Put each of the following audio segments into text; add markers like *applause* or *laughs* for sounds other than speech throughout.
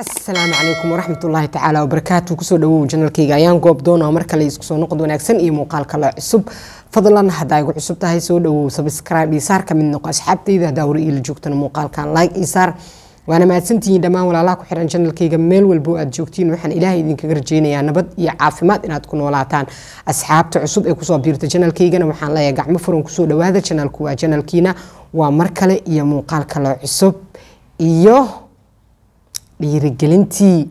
asalaamu calaykum waraxmatullaahi tacaala wabarakaatu kusoo dhawow janalkayga ayaan goobdoona mar kale isku soo noqod wanaagsan iyo muuqaal kale cusub fadlan hadaa igu cusub tahay soo dhawow sabscribe iyo saar kamid noqo asxaabtayda hadaa hore iila joogtana muuqaalkan like iyo saar waana mahadsantihiin dhammaan walaalaha ku xidhan janalkayga meel walbo aad joogtiin waxaan ilaahay idinkaga rajeynayaa nabad iyo caafimaad inaad ku noolaataan asxaabta cusub ee kusoo biirta janalkaygana waxaan leeyahay gacmo furan kusoo dhawaada janalku waa janalkiina waa mar kale iyo muuqaal kale cusub iyo dhiirigelintii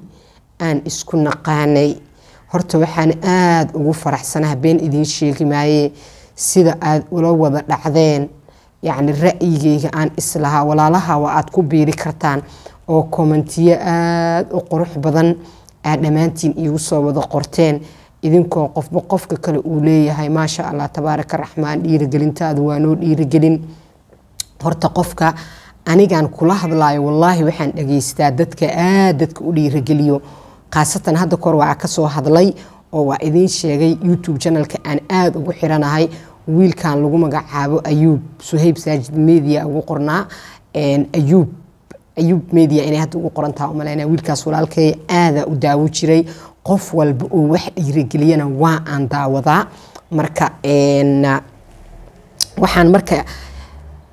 aan isku naqaanay horta waxaan aada ugu faraxsanaha been idiin sheegi maaye sida aada ula wada dhacdeen yacni ra'yigeyga aan islahaa walaalaha waa aad ku biiri kartaan oo komantiyo aada u qurux badan aad dhammaantiin iigu soo wada qorteen idinkoo qofba qofka kale uu leeyahay maasha allah tabaaraka raxmaan dhiirigelintaadu waa noo dhiirigelin horta qofka anigaan kula hadlaayo wallaahi waxaan dhegaystaa dadka aad dadka u dhiirageliyo khaasatan hadda kor waa kasoo hadlay oo waa idiin sheegay youtube janalka aan aada ugu xiranahay wiilkan lagu magacaabo ayuub suhayb saajid media ugu qornaa ayuub ayuub media inay hadda ugu qorantaha umaleyna wiilkaas walaalkay aada u daawo jiray qof walba oo wax dhiirageliyana waa aan daawadaa marka waxaan marka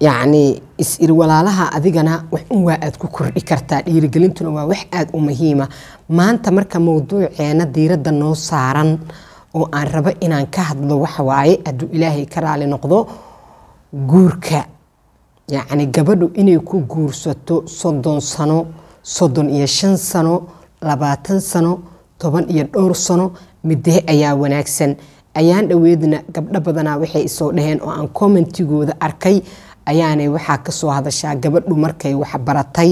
yacni is walaalaha adigana waxun waa aada ku kordhi kartaa dhiirigelintuna waa wax aada u muhiima maanta marka mowduuceena diiradda noo saaran oo aan rabo inaan ka hadlo waxa haduu ilaahay ka raali noqdo guurka yacni gabadhu inay ku guursato soddon sano soddon iyo shan sano labaatan sano toban iyo dhowr sano middahe ayaa wanaagsan ayaan dhaweedna gabdho badanaa waxay isoo dhaheen oo aan commentigooda arkay ayaanay waxaa kasoo hadashaa gabadhu markay waxbaratay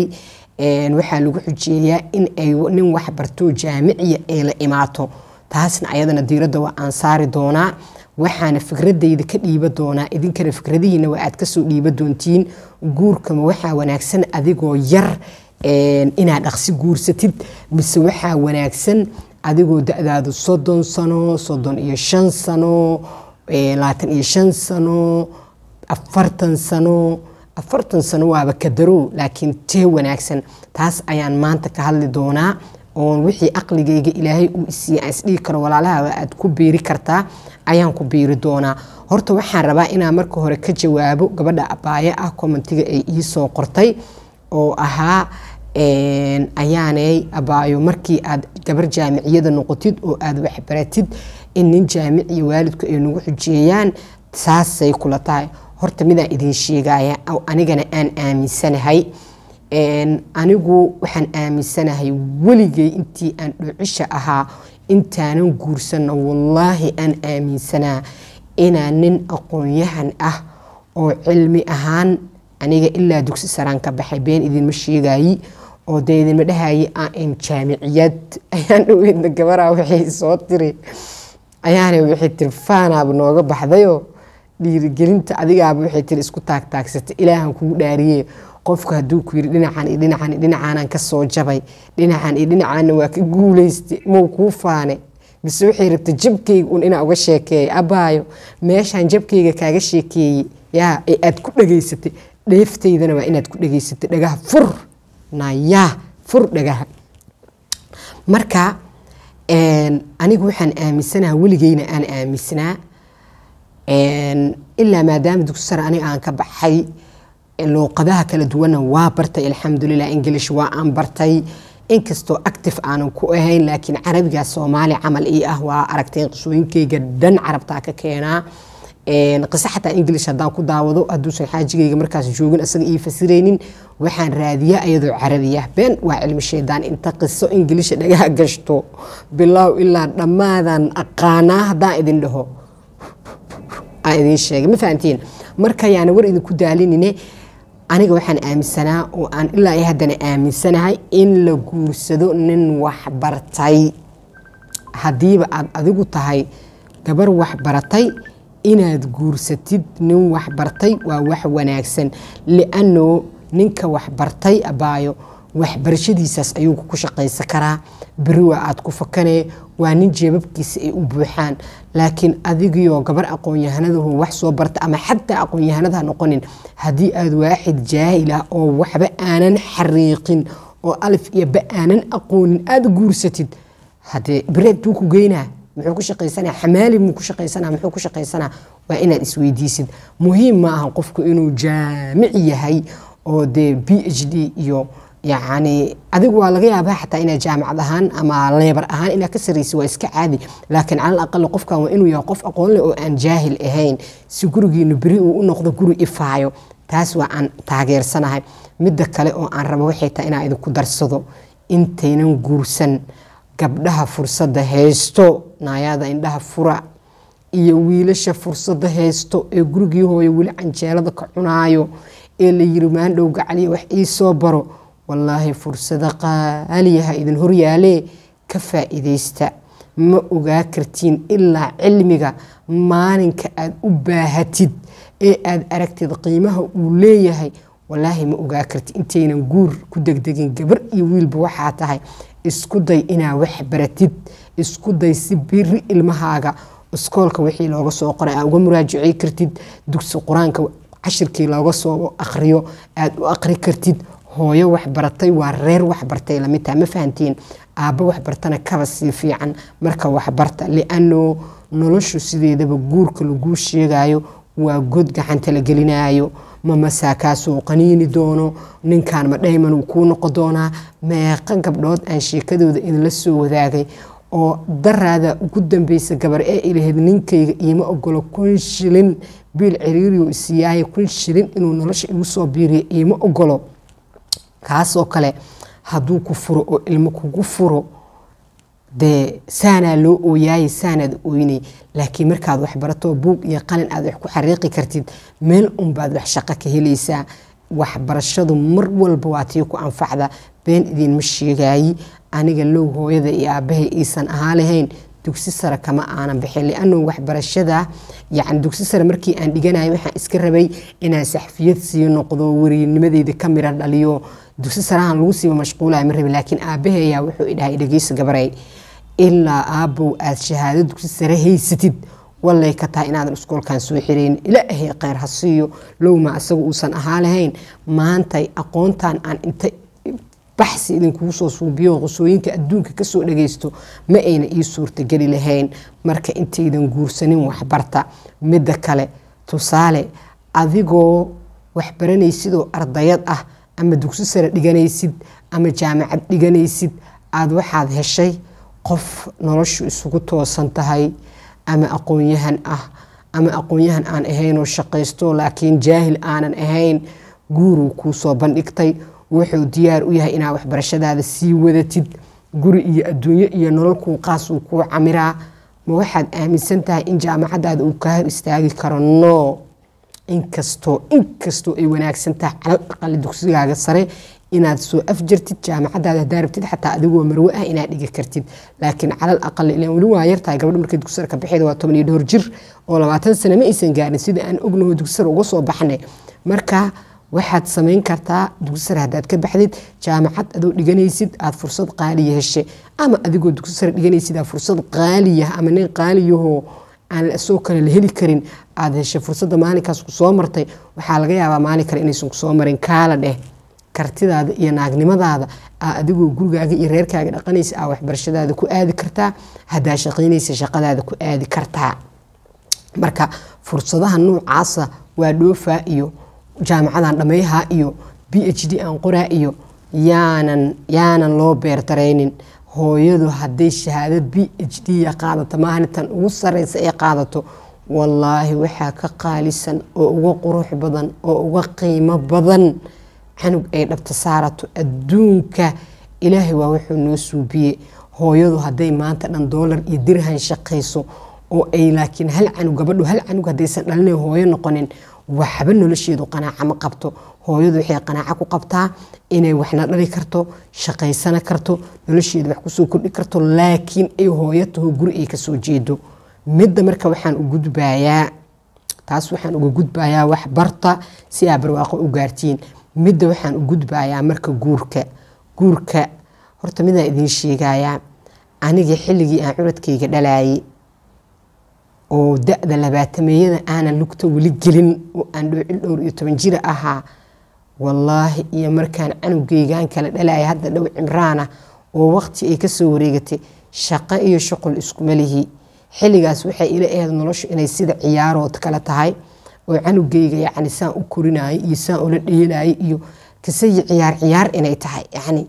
waxaa lagu xujeeyaa in ay nin waxbarto jaamiciya ee la imaato taasna ayadana diirada waa aan saari doonaa waxaana fikradayda ka dhiiba doonaa idinkana fikradihiina waa aad kasoo dhiiba doontiin guurkama waxaa wanaagsan adigoo yar inaad dhaqsi guursatid mise waxaa wanaagsan adigoo da-daadu soddon sano soddon iyo shan sano labaatan iyo shan sano afartan sano afartan sano waaba kadarow laakiin tee wanaagsan taas ayaan maanta ka hadli doonaa oon wixii aqligayga ilaahay uu isiiya aan isdhihi karo walaalaha aad ku biiri kartaa ayaan ku biiri doonaa horta waxaan rabaa inaan marka hore ka jawaabo gabadha abaaye ah commentiga ay iisoo qortay oo ahaa ayaanay abaayo markii aad gabar jaamiciyada noqotid oo aad waxbaratid in nin jaamic waalidku ay nagu xujeeyaan saasay kula tahay horta midaa idin sheegaya anigana aan aaminsanahay anigu waxaan aaminsanahay weligay intii aan dhucisha ahaa intaanan guursanno wallaahi aan aaminsanaa inaan nin aqoon-yahan ah oo cilmi ahaan aniga ilaa dugsi saraan ka baxay been idinma sheegayi oo dee idinma dhahaaye jaamiciyad *laughs* ayaan dhaweydna gabaraa waxay soo tiri ayaana waxay tiri faanaaba nooga baxdayoo dhiirigelinta adigaaba waxay tiri isku taagtaagsata ilaahan kugu dhaariye qofku hadduu ku yiri dhinacan iyo dhinacan iyo dhinacaanaan ka jabay dhinacan iyo dhinacaanna waa ka guulaystay mau kuu faane bise waxay rabta jabkayga un inaa uga sheekeeya abaayo meeshaan jabkayga kaaga sheekeeyey yaa ee aad ku dhageysatay dheeftaydana waa inaad ku dhageysatay dhagaha fur nayaa fur dhagaha marka anigu waxaan aaminsanaha weligeyna aan aaminsanaa ilaa maadaama dugsi sare aniga aan ka baxay luuqadaha kala duwanna waa bartay alxamdulilah english waa aan bartay inkastoo active aanan ku ahayn laakiin carabigaa soomaali camal ii ah waa aragteen qisooyinkeyga dhan carabtaa ka keenaa qise xataa english haddaan ku daawado hadduusan xaajigayga markaas joogin isaga ii fasiraynin waxaan raadiya ayadoo carabiya been waa cilmi shaydaan inta qiso ingiliisha dhagaha *laughs* gashto bilaaw ilaa dhammaadan aqaanaa haddaan idin dhaho aan idiin sheegay ma fahamtiin marka yaana war idinku daalinine aniga waxaan aaminsanaa oo aan ilaa iyo haddana aaminsanahay in la guursado nin waxbartay haddiiba aad adigu tahay gabar waxbaratay inaad guursatid nin waxbartay waa wax wanaagsan liannoo ninka waxbartay abaayo waxbarashadiisaas ayuu ku shaqaysan karaa beri waa aad ku fakanee waa nin jeebabkiisa ay u buuxaan laakiin adigiioo gabar aqoon-yahanadahu wax soo barta ama xataa aqoon ha noqonin haddii aada waaxid jaahil ah oo waxba aanan xariiqin oo alif iyo ba aanan aqoonin aada guursatid haddee bireedtuu ku geynaa muxuu ku shaqaysanaa xamaali muu ku shaqaysanaa muxuu ku shaqaysanaa waa inaad isweydiisid muhiim ma aha qofku inuu jaamic yahay oo dee b h d iyo yacni adigu waa laga yaabaa xataa inaad jaamacad ahaan ama leebar ahaan inaad ka saraysa waa iska caadi laakiin calal aqal qofkan waa inuu yahay qof aqoon leh oo aan jaahil ahayn si gurigiinu beri uu u noqdo guri ifaayo taas waa aan taageersanahay midda kale oo aan rabo waxay tahay inaan idinku darsado intaynan guursan gabdhaha fursada haysto naayaada indhaha fura iyo wiilasha fursada haysto ee gurigii hooyo weli canjeelada ka cunaayo ee la yiri maandhow gacaliya wax ii soo baro wallaahi fursado qaaliyaha idin horyaalee ka faa'iidaysta ma ogaa kartiin ilaa cilmiga maalinka aad u baahatid ee aad aragtid qiimaha uu leeyahay wallaahi ma ogaa kartid intaynan guur ku degdegin gabar iyo wiilba waxaa tahay isku day inaa wax baratid isku day si biri ilmahaaga iskoolka wixii looga soo qoray aa uga muraajici kartid dugsi qur-aanka cashirkii looga soo akhriyo aada u akhri kartid hooyo wax waa reer waxbartay bartay lamidtaa ma fahantiin aabbo waxbartana kaba sii fiican marka waxbarta liano noloshu sideedaba guurka laguu sheegayo waa god gacanta la gelinaayo ma masaakaasuu qaniini doono ninkan ma dhayman uu kuu noqon doonaa meeqa gabdhood aan sheekadooda idinla soo wadaagay oo daraada ugu dambeysa gabar ee ilahayd ninkayga iima ogolo kun shilin biil ciriiriyu isiiyaaye kun shilin inuu nolosha igu soo biiriyo iima ogolo kaasoo kale haduu ku furo oo ilmo kugu furo dee saanaa loo ooyaayay saanaad ooynay laakiin markaad wax barato buug iyo qalin aad wax ku xariiqi kartid meel unbaad wax shaqo ka helaysaa waxbarashadu mar walba waa tii ku anfacda been idiinma sheegaayi aniga low hooyada iyo aabbahay iisan ahaa lahayn dugsi sare kama aanan bixin lianuu waxbarashada yan dugsi sare markii aan dhiganayo waxaan iska rabay inaan saxfiyad sii noqdo weriinimadeyda ka mira dhaliyo dugsi sarahan lagu siiba mashquulaya ma rabi laakiin aabbahe ayaa wuxuu idhahay dhegeysa gabaray ilaa aabow aada shahaado dugsi sare haysatid wallay ka tahay inaadan iskuolkan soo xirayn ilaahay kheyr ha lowma isaga uusan ahaa lahayn maanta aqoontan aan inta baxsi idinkugu soo suubiyo qosooyinka adduunka kasoo dhagaysto ma ayna ii suurtageli lahayn marka intaydan guursanin waxbarta midda kale tusaale adigoo waxbaranaysidoo ardayad ah ama dugsi sare dhiganaysid ama jaamacad dhiganaysid aada waxaad heshay qof noloshu isugu toosan tahay ama aqoonyahan ah ama aqoonyahan aan ahaynoo shaqaysto laakiin jaahil aanan ahayn guuruu kuusoo bandhigtay wuxuu diyaar u yahay inaad waxbarashadaada sii wadatid guri iyo adduunye iyo nololkuu qaas uu kuu camiraa ma waxaad aaminsan tahay in jaamacaddaada uu kaa hor istaagi karo no inkastoo inkastoo ay wanaagsan tahay calal aqali dugsigaaga sare inaad soo afjartid jaamacadaada hadaa rabtid xataa adigoo marwe ah inaad dhigi kartid laakiin calal aqal ilaan weli waa yartahay gabadh markay dugsiar ka baxeed waa toban iyo dhowr jir oo labaatan sano ma aysan gaarin sida aan ognaho dugsiar uga soo baxnay marka waxaad samayn kartaa dugsisar haddaad ka baxdid jaamacad adoo dhiganaysid aad fursad qaaliya heshe ama adigoo dugsisar dhiganaysid aa fursad qaaliya ama nin qaaliyahoo aan asoo kale la heli karin aada heshay fursada maalinkaas kusoo martay waxaa laga yaabaa maalin kale inaysan kusoo marin kaala dheh kartidaada iyo naagnimadaada aa adigoo gurigaaga iyo reerkaaga dhaqanaysa aa waxbarashadaada ku aadi kartaa haddaa shaqaynaysa shaqadaada ku aadi kartaa marka fursadaha nuucaasa waa dhoofaa iyo jaamacadan dhameyha iyo b h d aan qoraa iyo yaanan yaanan loo beertaraynin hooyadu hadday shahaado b h d qaadato maahani ugu sareysa ay qaadato wallaahi waxaa ka qaalisan oo uga qurux badan oo uga qiimo badan canug ay dhabta saarato adduunka ilaahay waa wuxuu noo suubiyey hooyadu hadday maanta dhan doolar iyo dirhan shaqeyso oo ay laakiin hal canug gabadhu hal canug haddaysan dhalinayn hooyo noqonin waxba nolosheedu qanaaca ma qabto hooyadu waxay qanaaco ku qabtaa inay waxna dhali karto shaqaysana karto nolosheeda wax kusoo kordhi karto laakiin ay hooyo taho guri ay kasoo jeedo midda marka waxaan u gudbaayaa taas waxaan uga gudbayaa wax barta si aa barwaaqo u gaartiin midda waxaan u gudbayaa marka guurka guurka horta midaa idin sheegayaa aniga xilligii aan curadkayga dhalaayay oo da-da labaatameeyada aanan lugta weli gelin oo aan dhoocil dhowr iyo toban jira ahaa wallaahi iyo markaan canuggeegaan kala dhalaya hadda dhow cimraana oo waqti ay kasoo wareegatay shaqo iyo shuqul iskuma lihi xilligaas waxay ila ahayd noloshu inay sida ciyaarood kale tahay oo canugeyga yacni saan u korinaayo iyo saan ula dheelaayo iyo kasayi ciyaar ciyaar inay tahay yacni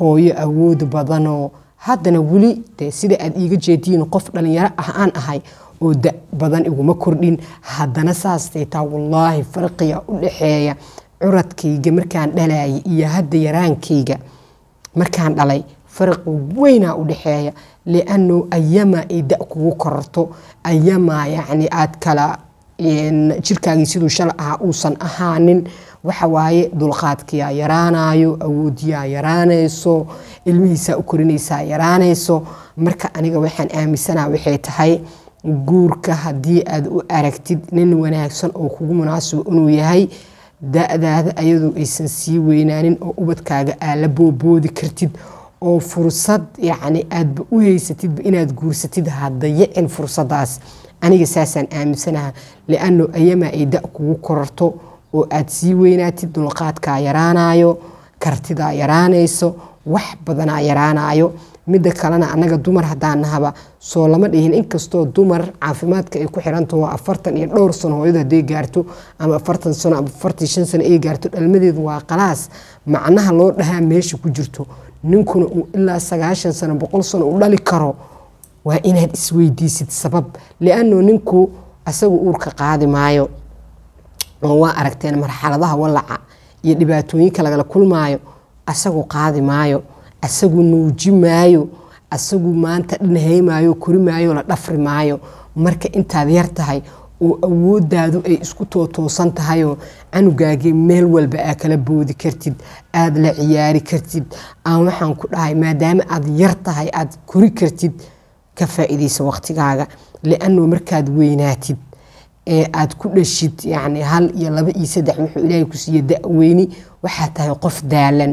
hooyo awood badanoo haddana weli dee sida aad iiga jeediin qof dhalinyaro ah aan ahay oo da badan iguma kordhin haddana saas taytaa wallaahi farqiga u dhexeeya curadkayga markaan dhalayay iyo hadda yaraankayga markaan dhalay farq weynaa u dhexeeya liannu ayamaa ay da kugu kororto ayama yacni aad kala jirkaagii siduu shala ahaa uusan ahaanin waxawaaye dulqaadkiyaa yaraanayo awoodiyaa yaraanayso ilmihiisaa u korinaysaa yaraanayso marka aniga waxaan aaminsanaa waxay tahay guurka haddii aad u aragtid nin wanaagsan oo kugu munaasibo inuu yahay da-daada ayadoo aysan sii weynaanin oo ubadkaaga aad la booboodi kartid oo fursad yacni aadba u heysatidba inaad guursatid hadayicin fursadaas aniga saasaan aaminsanaha liano ayamaa ay da kugu korarto oo aada sii weynaatid dulqaadkaa yaraanaayo kartidaa yaraanayso wax badanaa yaraanaayo midda kalena anaga dumar hadaanahaba soo lama dhihin inkastoo dumar caafimaadka ay ku xirantaho afartan iyo dhowr sano hooyadu hadday gaarto ama afartan sano ama afartan shan sano ay gaarto dhalmadeedu waa qalaas macnaha loo dhahaa meesha ku jirto ninkuna uu ilaa sagaashan sano boqol sano u dhali karo waa inaad isweydiisid sabab lianno ninku asagu uurka qaadi maayo oo waa aragteen marxaladaha walaca iyo dhibaatooyinka lagala kulmaayo asagu qaadi maayo asagu nuuji maayo asagu maanta dhanhay maayo kori maayo la dhafri maayo marka intaad yar tahay oo awoodaadu ay isku tootoosan tahayoo canugaagii meel walba aa kala boodi kartid aada la ciyaari kartid aan waxaan ku dhahay maadaama aad yar tahay aad kori kartid ka faaiideysa waqtigaaga liannoo markaad weynaatid ee aad ku dhashid yacni hal iyo laba iyo saddex wuxuu ilaahay ku siiye da waxaad tahay qof daalan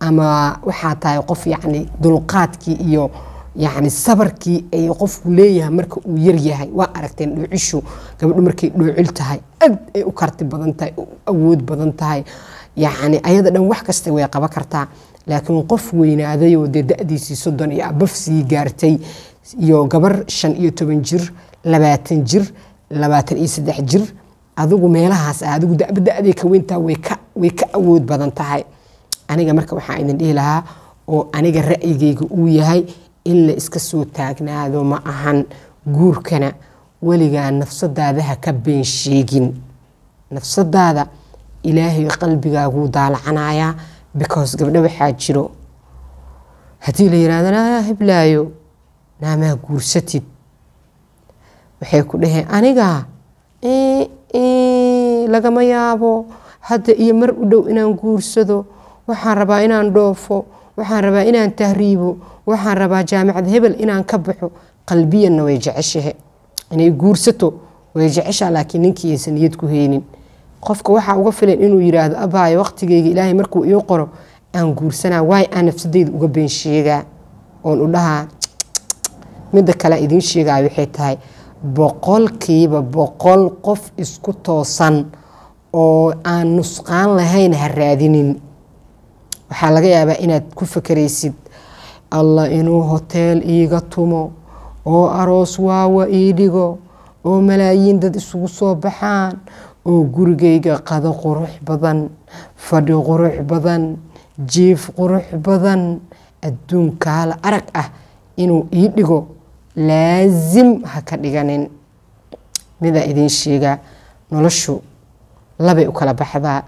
ama waxaa tahay qof yacni dulqaadkii iyo yacni sabarkii ay qofku leeyahay marka uu yaryahay waa aragteen dhuucishu gabadho markay dhuucil tahay aad ay u karti badan tahay u awood badan tahay yacni ayada dhan wax kasta way qaba kartaa laakiin qof weynaadayoo dee da-diisii soddon iyo abaf gaartay iyo gabar shan iyo toban jir labaatan jir labaatan iyo saddex jir adigu meelahaas ah adigu da-day ka weyntaa way ka awood badan tahay aniga marka waxaa idin dhihi lahaa oo aniga ra'yigayga uu yahay in la iska soo taagnaado ma ahan guurkana weligaa nafsadaadaha ka been sheegin nafsadaada ilaahay qalbigaaguu daalacanayaa because gabdho waxaa jiro haddii la yidhahdana hiblaayo naamaa guursatid waxay ku dhaheen aniga lagama yaabo hadda iyo mar u dhow inaan guursado waxaan rabaa inaan dhoofo waxaan rabaa inaan tahriibo waxaan rabaa jaamacad hebel inaan ka baxo qalbiyanna way jeceshahe inay guursato way jeceshaa laakiin ninkii niyad ku heynin qofka waxaa uga filan inuu yiraahdo abaayo waqtigeyga ilaahay markuu ii qoro aan guursanaa waay aan nafsadeyda uga been sheegaa oon u dhahaa midda kale idiin sheegaa waxay tahay boqolkiiba boqol qof isku toosan oo aan nusqaan lahayn ha raadinin waxaa laga yaabaa inaad ku fakeraysid allah inuu hoteel iiga tumo oo aroos waawa ii dhigo oo malaayiin dad isugu soo baxaan oo gurigayga qado qurux badan fadhi qurux badan jiif qurux badan adduunkaala arag ah inuu ii dhigo laasim ha ka dhiganin midaa idiin sheegaa noloshu labay u kala baxdaa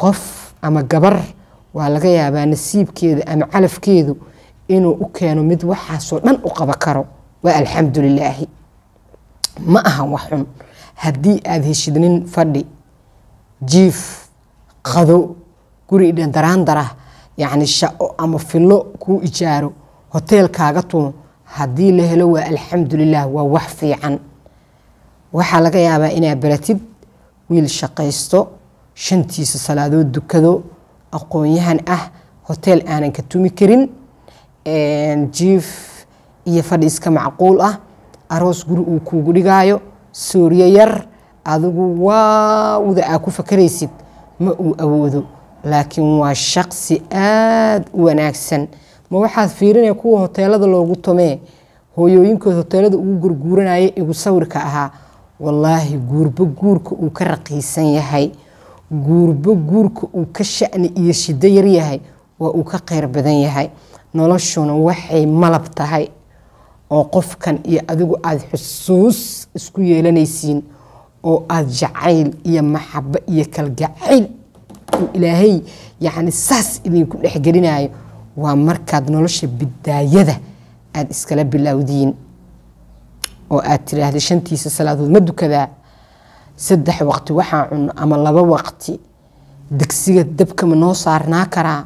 qof ama gabar waa laga yaabaa nasiibkeeda ama calafkeedu inuu u keeno mid waxaasoo dhan u qaba karo waa alxamdu lilaahi ma aha wax xun haddii aada heshid nin fadhi jiif qado guri dhan yacni shao ama filo kuu ijaaro hoteelkaaga tumo haddii la helo waa alxamdu lilah waa wax fiican waxaa laga yaabaa inaad baratid wiil shaqaysto shantiisa salaadood dukado aqoon-yahan ah hoteel aanan ka tumi karin jiif iyo fadhi iska macquul ah aroos guri uu kuugu dhigaayo sooryo yar adigu waawda aa ku fakaraysid ma uu awoodo laakiin waa shaqsi aada u wanaagsan ma waxaad fiirinaya kuwa hoteelada loogu tumee hooyooyinkood hoteelada ugu gurguuranaya igu sawirka ahaa wallaahi guurba guurka uu ka raqiisan yahay guurbo guurka uu ka sha'ni iyo shido yaryahay waa uu ka kheyr badan yahay noloshuna waxay malab tahay oo qofkan iyo adigu aada xusuus isku yeelanaysiin oo aada jacayl iyo maxabo iyo kalgacayl uu ilaahay yacni saas idinku dhexgelinayo waa markaad nolosha bidaayada aada iskala bilowdiin oo aada tiraahday shantiisa salaadood ma dukadaa saddex waqti waxaa cun ama laba waqti degsiga dabkama noo saarnaa karaa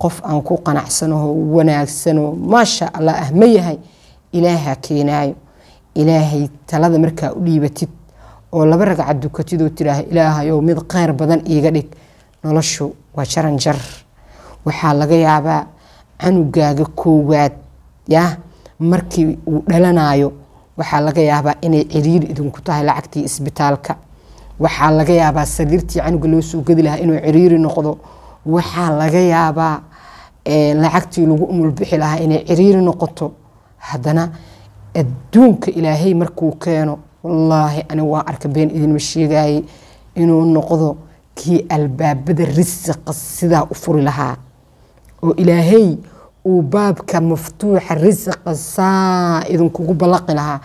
qof aan ku qanacsanoo wanaagsanoo maasha allah ah ma yahay ilaaha keenaayo ilaahay talada markaa u dhiibatid oo laba ragcad dukatidoo tidhaah ilaahayow mid kheyr badan iiga dhig noloshu waa jaran jar waxaa laga yaabaa canugaaga koowaad yah markii uu dhalanaayo waxaa laga yaabaa inay ciriiri idinku tahay lacagtii isbitaalka waxaa laga yaabaa sariirtii canuga loo soo gedi lahaa inuu ciriiri noqdo waxaa laga yaabaa eh, lacagtii lagu umulbixi lahaa inay ciriiri noqoto haddana adduunka ilaahay markuu keeno wallaahi anigu waa arka been idinma sheegaayey inuu noqdo kii albaabada risiqa sidaa u furi lahaa oo ilaahay uu baabka maftuuxa risiqa saa idinkugu ballaqi lahaa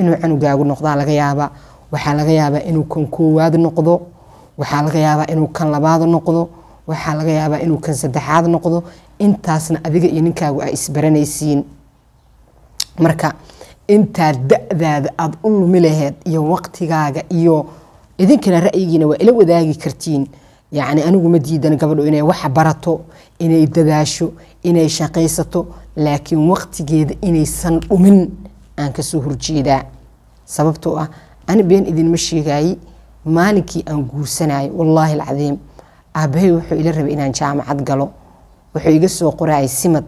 inuu canugaagu noqdaa laga yaabaa waxaa laga yaabaa inuu kan koowaad noqdo waxaa laga yaabaa inuu kan labaad noqdo waxaa laga yaabaa inuu kan saddexaad noqdo intaasna adiga iyo ninkaagu ay isbaranaysiin marka intaa da-daada aada u lumi laheed iyo waqtigaaga iyo idinkana ra'yigiina waa ila wadaagi kartiin yani anigu ma diidana gabadhu inay wax barato inay dadaasho inay shaqaysato laakiin waqtigeeda inaysan dhumin aan kasoo horjeedaa sababtoo ah ani been idinma sheegaayey maalinkii aan guursanayo wallaahi alcadiim aabbahay wuxuu ila rabay inaan jaamacad galo wuxuu iga soo qoraayay simad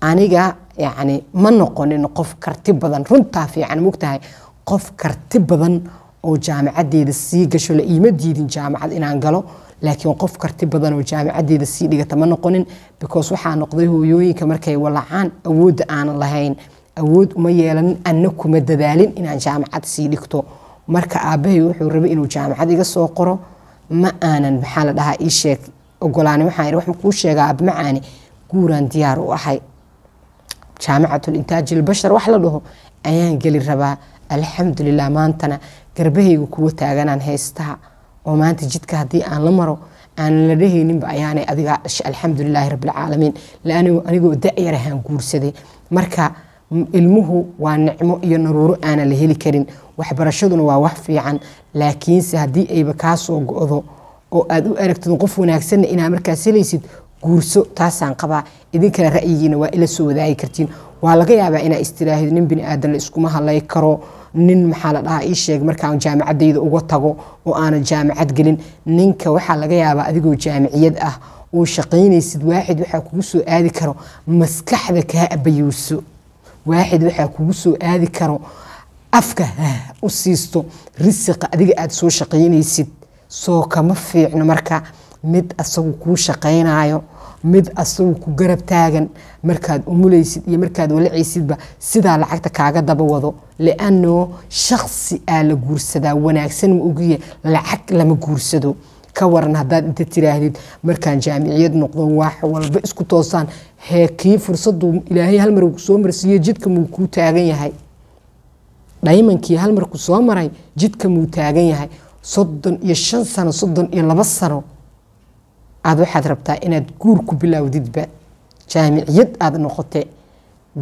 aniga yacni ma noqonin qof karti badan runtaa fiican mogtahay qof karti badan oo jaamacadeeda sii gasho la iima diidin jaamacad inaan galo laakiin qof karti badan oo jaamacadeeda sii dhigata ma noqonin because waxaa noqday hooyooyinka markay walacaan awoodda aanan lahayn awood uma yeelanin anna kuma dadaalin inaan jaamacad sii dhigto marka aabahay wuxuu rabay inuu jaamacad iga soo qoro ma aanan maxaa la dhahaa ii sheeg ogolaani waxaan waxaan kuu sheegaa aab macaani guuraan diyaar u ahay jaamacatul albashar wax la dhaho ayaan geli rabaa alxamdulilah maantana garbahayga kuwa taaganaan haystaa oo maanta jidka haddii aan la maro aanan la dhehayninba ayaanay adigaa dhashay alxamdulilaahi rabbilcaalamiin anigoo da'yarahaan guursaday marka ilmuhu waa nicmo iyo naruuro aanan la heli karin waxbarashaduna waa wax fiican laakiinse haddii ayba kaa soo go-do oo aad u aragtid qof wanaagsanna inaa markaas helaysid guurso taasaan qabaa idinkana ra'yigiina waa ila soo wadaagi kartiin waa laga yaabaa inaa istiraahid nin bini aadan la iskuma hadlay karo nin maxaa la dhahaa ii sheeg markaan jaamacadayda uga tago oo aanan jaamacad gelin ninka waxaa laga yaabaa adigoo jaamiciyad ah oo shaqaynaysid waaxid waxaa kugu soo aadi karo maskaxda kaa abayowso waaxid waxaa kugu soo aadi karo afka u siisto risiqa adiga aada soo shaqaynaysid soo kama fiicno marka mid asagu kuu shaqaynayo mid asagu ku garab taagan markaad umulaysid iyo markaad walacaysidba sidaa lacagta kaaga daba wado lianoo shaksi aa la guursadaa wanaagsan ma ogiye lacag lama guursado ka waran haddaad inta tiraahdid markaan jaamiciyad noqdo wax walba isku toosaan hee kii fursaddu ilaahay halmar kusoo marsiiye jidka muu kuu taagan yahay dhaymankii halmar kusoo maray jidka muu taagan yahay soddon iyo shan sano soddon iyo laba sano aad waxaad rabtaa inaad guur ku bilaawdidba jaamiciyad aad noqote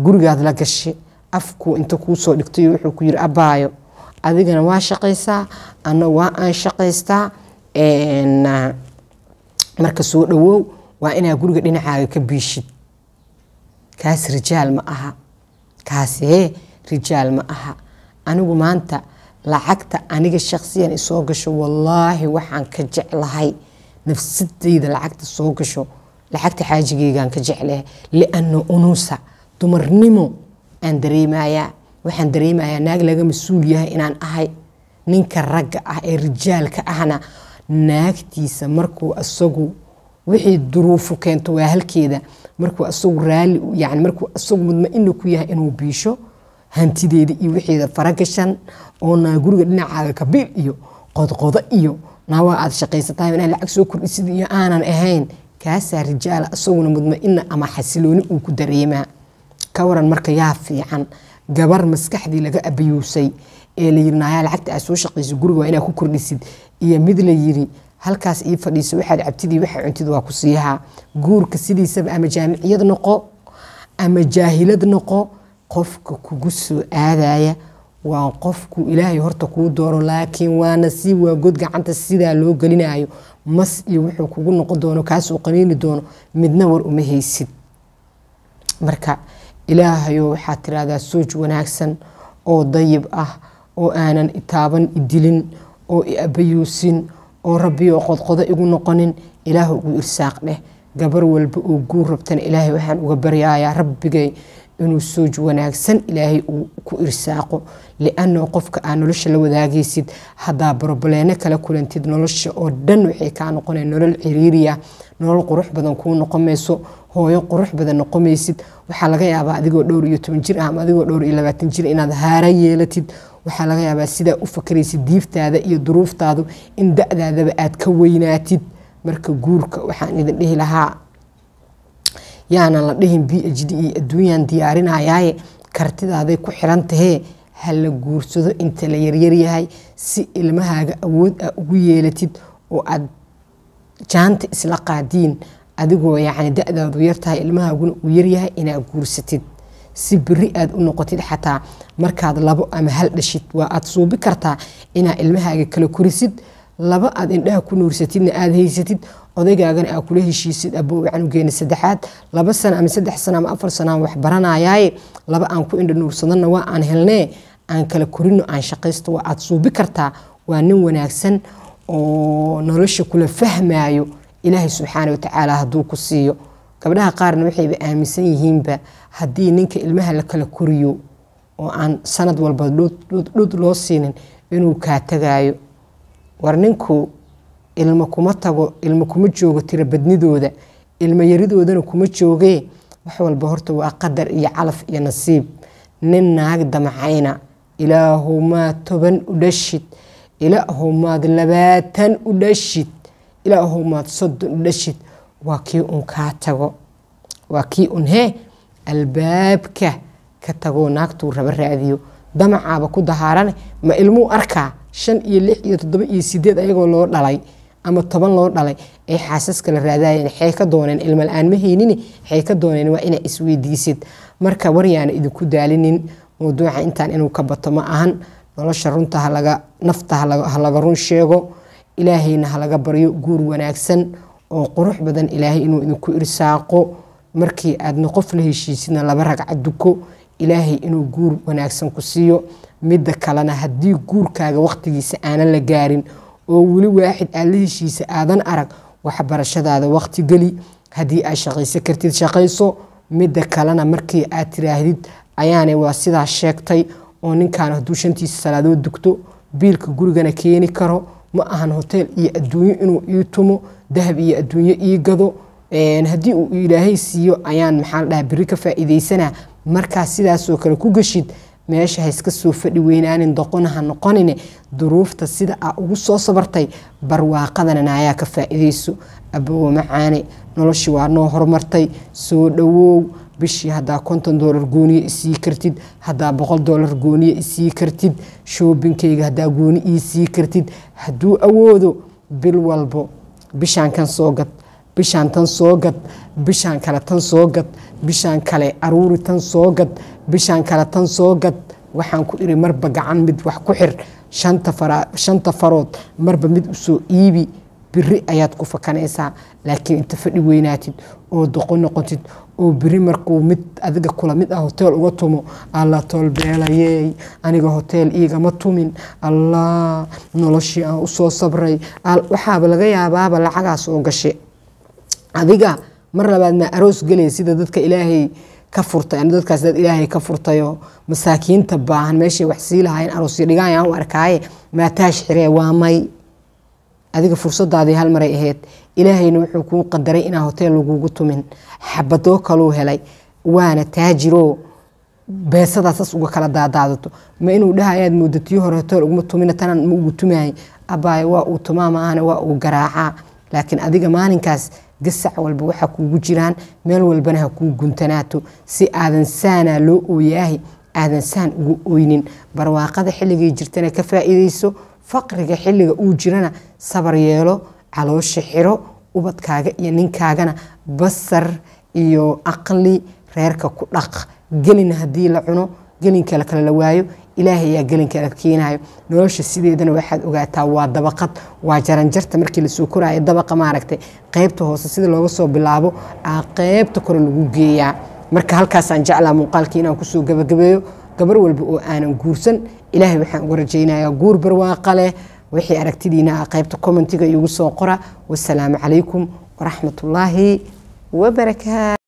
gurigaad la gashe afkuu inta kuusoo dhigtay wuxuu ku yiri abaayo adigana waa shaqaysaa ana waa aan shaqaystaa marka soo dhawow waa inaa guriga dhinacaaga ka biishid kaas rijaal ma aha kaasee rijaal ma aha anigu maanta lacagta aniga shaqsiyan isoo gasho wallaahi waxaan ka jeclahay nafsadayda lacagta soo gasho lacagta xaajigeygaan ka jecleh liana unuusa dumarnimo aan dareemayaa waxaan dareemayaa naag laga mas-uul yahay inaan ahay ninka ragga ah ee rijaalka ahna naagtiisa markuu isagu wixii duruufu keento waa halkeeda markuu isagu raali yani markuu isagu mudmaina ku yahay inuu biisho hantideeda iyo wixeeda faragashan oo naa guriga dhinacaaga kabiil iyo qodqodo iyo nawa aad shaqaysatahay inaa lacag soo kordhisid iyo aanan ahayn kaasaa rijaala isaguna mudmaina ama xasilooni uu ku dareemaa ka waran marka yaa fiican gabar maskaxdii laga abayuusay ee la yiri naayaa lacagta aad soo shaqayso guriga waa inaa ku kordhisid iyo mid la yiri halkaas ii fadhiisa waxaad cabtidii waxaa cuntida waa ku siihaa guurka sidiisaba ama jaamiciyad noqo ama jaahilad noqo qofka kugu soo aadaya waa qofku ilaahay horta kuu dooro laakiin waa nasiib waa god gacanta sidaa loo gelinaayo mas iyo wuxuu kugu noqon doono kaasuu qaniini doono midna war uma haysid marka ilaahayo waxaad tiraahdaa sooj wanaagsan oo dayib ah oo aanan itaaban idilin oo iabayuusin oo rabbioo qodqodo igu noqonin ilaah ugu irsaaq dheh gabar walba oo guur rabtana ilaahay waxaan uga baryaayaa rabbigay inuu sooji wanaagsan ilaahay uu ku irsaaqo liannahu qofka aa nolosha la wadaagaysid haddaa brobleeno kala kulantid nolosha oo dhan waxay kaa noqona nolol ciriiriya nolol qurux badan kuu noqomayso hooyo qurux badan noqomaysid waxaa laga yaabaa adigoo dhowr iyo toban jir ah ama adigoo dhowr iyo labaatan jir inaad haara yeelatid waxaa laga yaabaa sidaa u fakaraysid diiftaada iyo duruuftaadu in da-daadaba aad ka weynaatid marka guurka waxaan idin dhihi lahaa yaanan la dhihin b h d iyo adduunyaan diyaarinayaaye kartidaaday ku xiran tahee ha la guursado inta la yaryaryahay si ilmahaaga awood ah ugu yeelatid oo aad jaanta isla qaadiin adigoo yacni da-daadu yartahay ilmahaaguna uu yaryahay inaad guursatid si beri aad u noqotid xataa markaad labo ama hal dhashid waa aada suubi kartaa inaad ilmahaaga kala korisid laba aad indhaha ku nuursatidna aad haysatid odaygaagana aa kula heshiisid abogeenay saddexaad laba sana ama saddex sana ama afar sana aan wax baranayaaye laba aan ku indha nuursadana waa aan helnee aan kala korino aan shaqaysto waa aad suubi kartaa waa nin wanaagsan oo nolosha kula fahmaayo ilaahay subxaana watacaala haduu ku siiyo gabdhaha qaarna waxayba aaminsan yihiinba haddii ninka ilmaha la kala koriyo oo aan sanad walba dhud loo siinin inuu kaa tagaayo war ninku ilmo kuma tago ilmo kuma joogo tirabadnidooda ilmo yaridoodana kuma joogee wax walba horta waa qadar iyo calaf iyo nasiib nin naag damcayna ilaahumaa toban u dhashid ilaahumaad labaatan u dhashid ilaahumaad soddon u dhashid waa kii un kaa tago waa kii un hee albaabka ka tagoo naagtuu raba raadiyo damacaaba ku dahaarane ma ilmuu arkaa shan iyo lix iyo toddoba iyo sideed ayagoo loo dhalay ama toban loo dhalay ay xaasaska la raadayeen waxay ka dooneen ilmal aan ma haynin waxay ka dooneen waa inaa isweydiisid marka waryaana idinku daalinin mowduuca intaan inuu ka bato ma ahan nolosha runta halaga nafta halaga run sheego ilaahayna halaga baryo guur wanaagsan oo qurux badan ilaahay inuu idinku irsaaqo markii aadna qof la heshiisidna laba ragca duko ilaahay inuu guur wanaagsan ku siiyo midda kalena haddii guurkaaga waqtigiisa aanan la gaarin oo weli waaxid la heshiisa aadan arag waxbarashadaada wakhti geli haddii aad shaqayso kartid shaqayso midda kalena markii aad tiraahdid ayaanay waa sidaa sheegtay oo ninkaan hadduu shantiisa salaadood dugto biilka gurigana keeni karo ma ahan hoteel iyo adduunyo inuu ii tumo dahab iyo adduunyo ii gado haddii uu ilaahay siiyo ayaan maxaa la dhaha berri ka faa'iidaysana markaa sidaasoo kale ku gashid meesha ha iska soo fadhi weynaanin doqona ha noqonine duruufta sida aa ugu soo sabartay barwaaqadanana ayaa ka faa'iidayso abowa macaane noloshii waa noo horumartay soo dhowow bishii hadaa konton dolar gooniye isii kartid hadaa boqol dolar gooniye isii kartid shoobinkayga haddaa gooni iisii kartid hadduu awoodo bil walbo bishaan kan soo gad bishaan tan soo gad bishaan kale tan soo gad bishaan kale aruuri tan soo gad bishaan kale tan soo gad waxaan ku idhi marba gacan mid wax ku xir shanta farood marba mid usoo iibi biri ayaad ku fakanaysaa laakiin inta fadhi weynaatid oo doqo noqotid oo biri markuu mid adiga kula mid ah hoteel uga tumo alla toolbeelayey aniga hoteel iigama tumin allah noloshii aan usoo sabray waxaaba laga yaabaaba lacagaas oo gashe adiga mar labaad ma aroos gelaya sida dadka ilaahay ka furtay dadkaas dad ilaahay ka furtayo masaakiinta baahan meeshay wax sii lahaayeen aroosyo dhigaan u arkaaye maataash xiree waa may adiga fursadaadii hal ahayd ilaahayna wuxuu kuu qadaray inaa hoteel lagugu tumin xabadoo kaluu helay waana taajiro beesadaas saas uga kala daadaadato ma inuu dhahayaad muddatiyo hore hoteel uguma tumina tanan ma ugu tumaay abaaye waa uu tumaa maahane waa uu garaacaa laakiin adiga maalinkaas gasac walba waxa kuugu jiraan meel walbana ha kuu guntanaato si aadan saana loo ooyaahay aadan saan ugu oynin barwaaqada xilligay jirtana ka faa'iidayso faqriga xilliga uu jirana sabar yeelo caloosha xiro ubadkaaga iyo ninkaagana basar iyo aqli reerka ku dhaq gelin haddii la cuno gelin kale kale la waayo ilaahay ayaa gelinka adkeynayo nolosha sideedana waxaad ogaataa waa dabaqad waa jaranjarta markii lasoo koraayo dabaqa maaragtay qeybta hoose sida looga soo bilaabo aa qeybta kore lagu geeyaa marka halkaasaan jeclaa muuqaalkii inaan kusoo gabagabeeyo gabar walba oo aanan guursan ilaahay waxaan uga rajaynayaa guur barwaaqa leh wixii aragtidiina ah qaybta commentiga igu soo qora wasalaamu calaykum waraxmatullaahi wabarakaatu